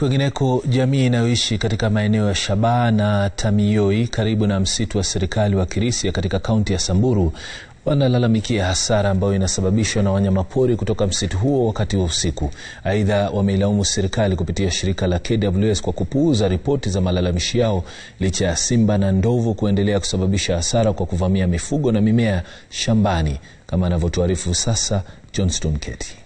Kwingineko, jamii inayoishi katika maeneo ya shabaa na Tamioi karibu na msitu wa serikali wa Kirisia katika kaunti ya Samburu wanalalamikia hasara ambayo inasababishwa na wanyamapori kutoka msitu huo wakati wa usiku. Aidha, wameilaumu serikali kupitia shirika la KWS kwa kupuuza ripoti za malalamishi yao licha ya simba na ndovu kuendelea kusababisha hasara kwa kuvamia mifugo na mimea shambani, kama anavyotuarifu sasa Johnston Keti.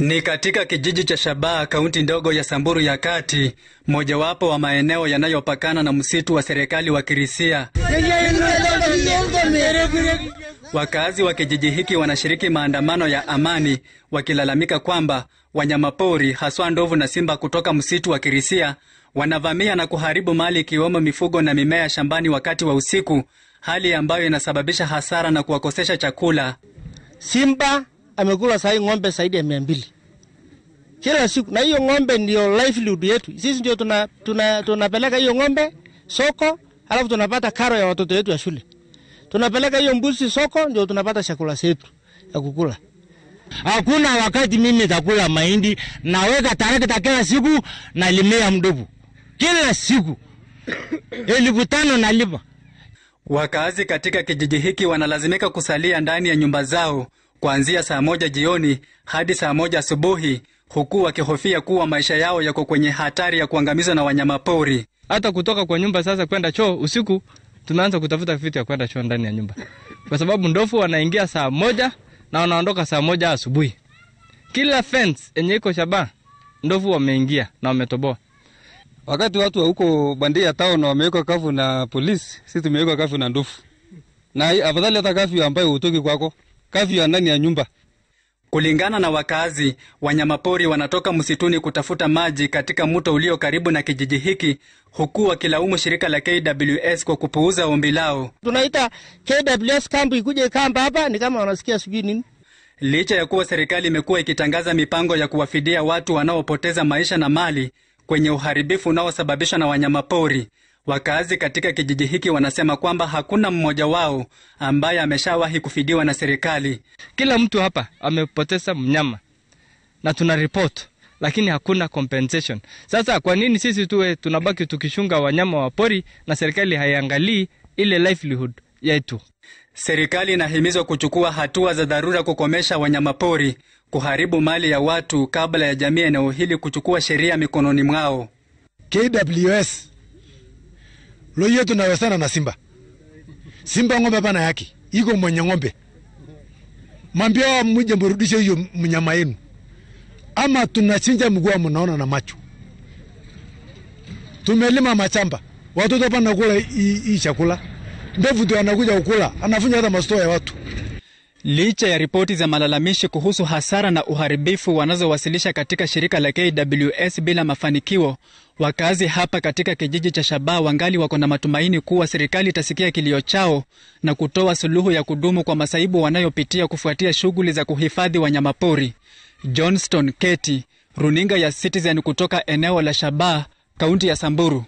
Ni katika kijiji cha Shabaha, kaunti ndogo ya Samburu ya Kati, mojawapo wa maeneo yanayopakana na msitu wa serikali wa Kirisia. Wakazi wa kijiji hiki wanashiriki maandamano ya amani, wakilalamika kwamba wanyamapori haswa ndovu na simba kutoka msitu wa Kirisia wanavamia na kuharibu mali ikiwemo mifugo na mimea shambani wakati wa usiku, hali ambayo inasababisha hasara na kuwakosesha chakula simba amekula sahi ng'ombe zaidi ya mia mbili kila siku, na hiyo ng'ombe ndio livelihood yetu sisi, ndio tunapeleka tuna, tuna hiyo ng'ombe soko, alafu tunapata karo ya watoto wetu ya shule. Tunapeleka hiyo mbuzi soko, ndio tunapata chakula chetu ya kukula. Hakuna wakati mimi takula mahindi, naweka tarakita kila siku, nalimia mdubu kila siku elfu tano nalipa. Wakazi katika kijiji hiki wanalazimika kusalia ndani ya nyumba zao kuanzia saa moja jioni hadi saa moja asubuhi, huku wakihofia kuwa maisha yao yako kwenye hatari ya kuangamizwa na wanyamapori. Hata kutoka kwa nyumba sasa kwenda choo usiku, tunaanza kutafuta vitu ya kwenda choo ndani ya nyumba, kwa sababu ndofu wanaingia saa moja na wanaondoka saa moja asubuhi. Kila fence yenye iko shaba ndofu wameingia na wametoboa. Wakati watu wa huko bandia town wamewekwa kafu na polisi, sisi tumewekwa kafu na ndofu, na afadhali hata kafu ambayo hutoki kwako kavyu ya ndani ya nyumba. Kulingana na wakazi, wanyamapori wanatoka msituni kutafuta maji katika mto ulio karibu na kijiji hiki, huku wakilaumu shirika la KWS kwa kupuuza ombi lao. Tunaita KWS kambi ikuje ikamba hapa, ni kama wanasikia sijui nini. Licha ya kuwa serikali imekuwa ikitangaza mipango ya kuwafidia watu wanaopoteza maisha na mali kwenye uharibifu unaosababishwa na wanyamapori, Wakazi katika kijiji hiki wanasema kwamba hakuna mmoja wao ambaye ameshawahi kufidiwa na serikali. Kila mtu hapa amepoteza mnyama na tuna report, lakini hakuna compensation. Sasa kwa nini sisi tuwe tunabaki tukishunga wanyama wa pori na serikali haiangalii ile livelihood yetu? Serikali inahimizwa kuchukua hatua za dharura kukomesha wanyamapori kuharibu mali ya watu kabla ya jamii eneo hili kuchukua sheria mikononi mwao. KWS Leo yetu nawezana na Simba. Simba ng'ombe bana yake. Iko mwenye ng'ombe. Mwambia mje mrudishe hiyo mnyama yenu. Ama tunachinja mguu mnaona na macho. Tumelima machamba. Watoto hapa kula hii chakula. Ndevu ndio anakuja kukula. anafunya hata mastoa ya watu. Licha ya ripoti za malalamishi kuhusu hasara na uharibifu wanazowasilisha katika shirika la KWS bila mafanikio, wakazi hapa katika kijiji cha shabaa wangali wako na matumaini kuwa serikali itasikia kilio chao na kutoa suluhu ya kudumu kwa masaibu wanayopitia kufuatia shughuli za kuhifadhi wanyamapori. Johnston Keti, runinga ya Citizen kutoka eneo la Shabaa, kaunti ya Samburu.